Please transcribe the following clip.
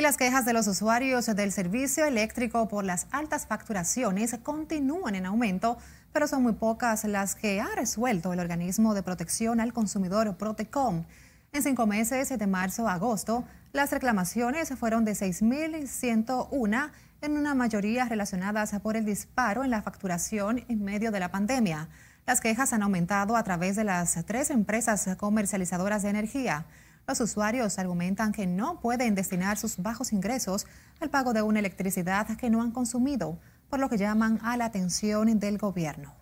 Y las quejas de los usuarios del servicio eléctrico por las altas facturaciones continúan en aumento, pero son muy pocas las que ha resuelto el organismo de protección al consumidor Protecom. En cinco meses, de marzo a agosto, las reclamaciones fueron de 6.101, en una mayoría relacionadas por el disparo en la facturación en medio de la pandemia. Las quejas han aumentado a través de las tres empresas comercializadoras de energía. Los usuarios argumentan que no pueden destinar sus bajos ingresos al pago de una electricidad que no han consumido, por lo que llaman a la atención del gobierno.